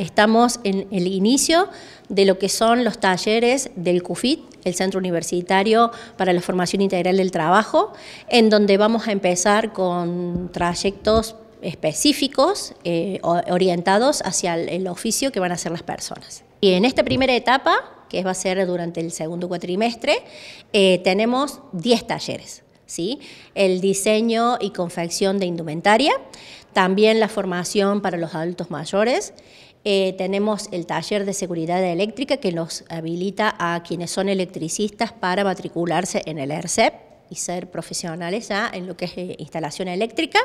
Estamos en el inicio de lo que son los talleres del CUFIT, el Centro Universitario para la Formación Integral del Trabajo, en donde vamos a empezar con trayectos específicos eh, orientados hacia el, oficio que van a hacer las personas. Y en esta primera etapa, que va a ser durante el segundo cuatrimestre, eh, tenemos 10 talleres. ¿sí? El diseño y confección de indumentaria, también la formación para los adultos mayores, eh, tenemos el taller de seguridad eléctrica que nos habilita a quienes son electricistas para matricularse en el ERCEP y ser profesionales ya en lo que es eh, instalación eléctrica.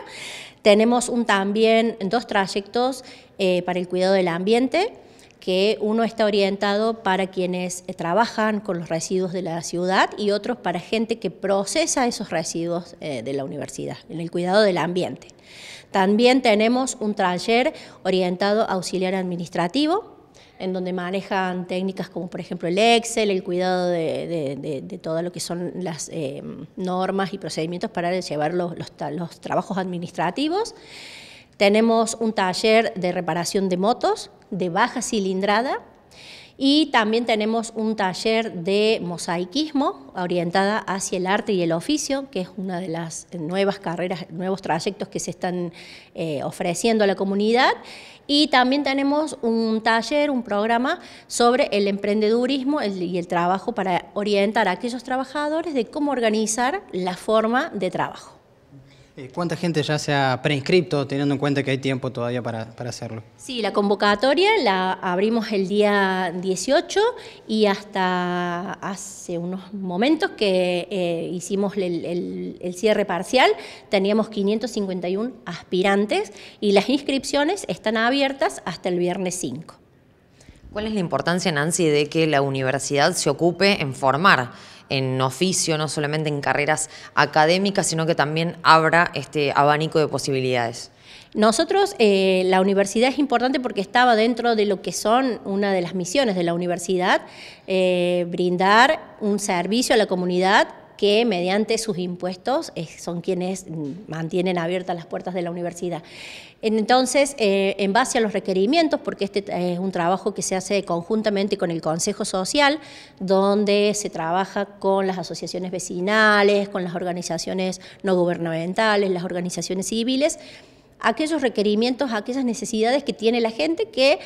Tenemos un, también dos trayectos eh, para el cuidado del ambiente que uno está orientado para quienes eh, trabajan con los residuos de la ciudad y otros para gente que procesa esos residuos eh, de la universidad, en el cuidado del ambiente. También tenemos un taller orientado a auxiliar administrativo, en donde manejan técnicas como por ejemplo el Excel, el cuidado de, de, todo lo que son las em, normas y procedimientos para llevar los, trabajos administrativos. Tenemos un taller de reparación de motos de baja cilindrada y también tenemos un taller de mosaicismo orientada hacia el arte y el oficio, que es una de las nuevas carreras, nuevos trayectos que se están eh, ofreciendo a la comunidad. Y también tenemos un taller, un programa sobre el emprendedurismo y el trabajo para orientar a aquellos trabajadores de cómo organizar la forma de trabajo. Eh, ¿Cuánta gente ya se ha preinscripto, teniendo en cuenta que hay tiempo todavía para, hacerlo? Sí, la convocatoria la abrimos el día 18 y hasta hace unos momentos que eh, hicimos el, el, cierre parcial, teníamos 551 aspirantes y las inscripciones están abiertas hasta el viernes 5. ¿Cuál es la importancia, Nancy, de que la universidad se ocupe en formar? en oficio, no solamente en carreras académicas, sino que también abra este abanico de posibilidades. Nosotros, eh, la universidad es importante porque estaba dentro de lo que son una de las misiones de la universidad, eh, brindar un servicio a la comunidad que mediante sus impuestos eh, son quienes mm, mantienen abiertas las puertas de la universidad. Entonces, eh, en base a los requerimientos, porque este eh, es un trabajo que se hace conjuntamente con el Consejo Social, donde se trabaja con las asociaciones vecinales, con las organizaciones no gubernamentales, las organizaciones civiles, aquellos requerimientos, aquellas necesidades que tiene la gente que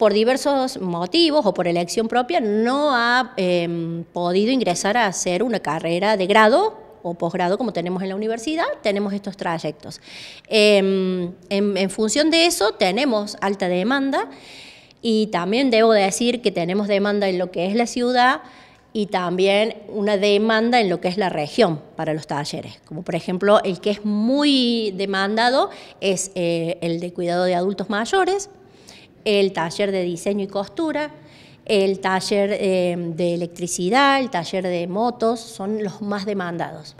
por diversos motivos o por elección propia no ha em, podido ingresar a hacer una carrera de grado o posgrado como tenemos en la universidad, tenemos estos trayectos. Em, en, función de eso tenemos alta demanda y también debo decir que tenemos demanda en lo que es la ciudad y también una demanda en lo que es la región para los talleres. Como por ejemplo el que es muy demandado es eh, el de cuidado de adultos mayores, el taller de diseño y costura, el taller eh, de electricidad, el taller de motos, son los más demandados.